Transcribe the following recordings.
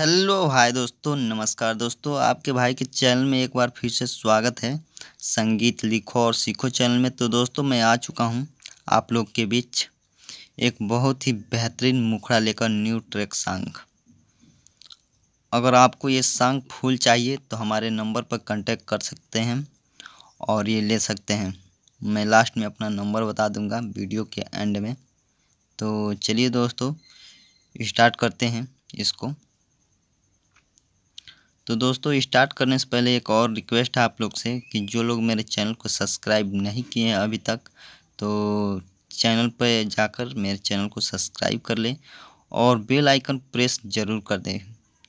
hello भाई दोस्तों नमस्कार दोस्तों आपके भाई के चैनल में एक बार फिर से स्वागत है संगीत लिखो और सीखो चैनल में तो दोस्तों मैं आ चुका हूं आप लोग के बीच एक बहुत ही बेहतरीन मुखड़ा लेकर न्यू ट्रैक सॉन्ग अगर आपको ये सॉन्ग फूल चाहिए तो हमारे नंबर पर कांटेक्ट कर सकते हैं और ये ले सकते हैं मैं लास्ट में अपना नंबर बता दूँगा वीडियो के एंड में तो चलिए दोस्तों स्टार्ट करते हैं इसको तो दोस्तों स्टार्ट करने से पहले एक और रिक्वेस्ट है आप लोग से कि जो लोग मेरे चैनल को सब्सक्राइब नहीं किए हैं अभी तक तो चैनल पर जाकर मेरे चैनल को सब्सक्राइब कर लें और बेल आइकन प्रेस ज़रूर कर दें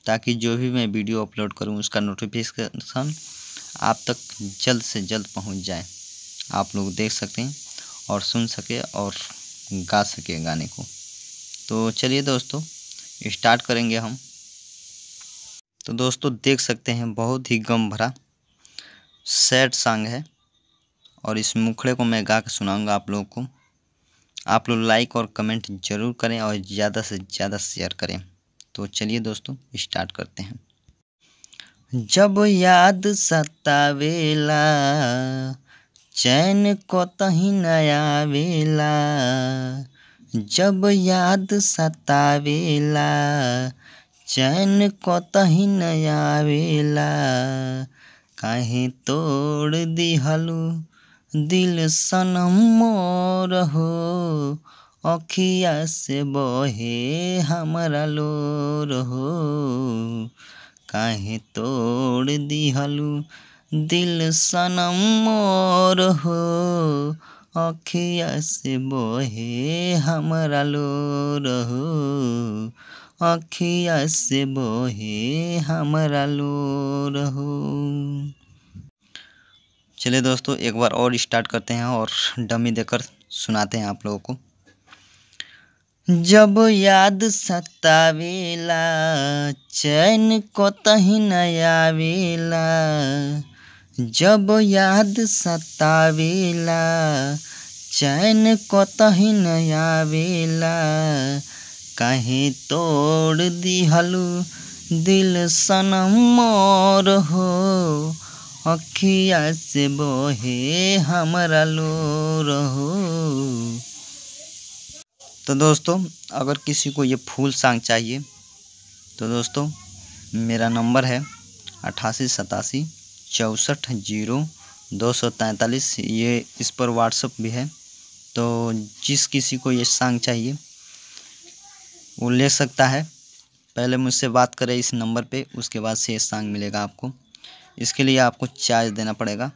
ताकि जो भी मैं वीडियो अपलोड करूं उसका नोटिफिकेशन आप तक जल्द से जल्द पहुंच जाए आप लोग देख सकते हैं और सुन सके और गा सके गाने को तो चलिए दोस्तों स्टार्ट करेंगे हम तो दोस्तों देख सकते हैं बहुत ही गम भरा सैड सॉन्ग है और इस मुखड़े को मैं गा के सुनाऊँगा आप लोगों को आप लोग लाइक और कमेंट ज़रूर करें और ज़्यादा से ज़्यादा शेयर करें तो चलिए दोस्तों स्टार्ट करते हैं जब याद सतावेला चैन को तही वेला जब याद सतावेला चैन कतही न आवेला कहीं तोड़ दिहलू दिल सनम मोर हो अखिया से बहे हमारा लोर हो कहीं तोड़ दिहलू दिल सनम मोर हो अखिया से बहे हमारा लोर हो अखिया से बोहे हमारा लो रहो चलिए दोस्तों एक बार और स्टार्ट करते हैं और डमी देकर सुनाते हैं आप लोगों को जब याद सतावेला चैन को तही नयावेला जब याद सतावेला चैन को तही नयावेला कहीं तोड़ हलू दिल सनम मोर हो अखिया से बोहे हमारा लो रहो तो दोस्तों अगर किसी को ये फूल सांग चाहिए तो दोस्तों मेरा नंबर है अट्ठासी सतासी चौंसठ जीरो दो सौ तैंतालीस ये इस पर व्हाट्सअप भी है तो जिस किसी को ये सांग चाहिए वो ले सकता है पहले मुझसे बात करें इस नंबर पे उसके बाद से सांग मिलेगा आपको इसके लिए आपको चार्ज देना पड़ेगा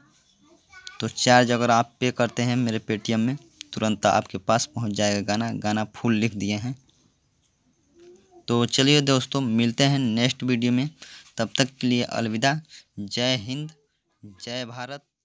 तो चार्ज अगर आप पे करते हैं मेरे पेटीएम में तुरंत आपके पास पहुंच जाएगा गाना गाना फुल लिख दिए हैं तो चलिए दोस्तों मिलते हैं नेक्स्ट वीडियो में तब तक के लिए अलविदा जय हिंद जय भारत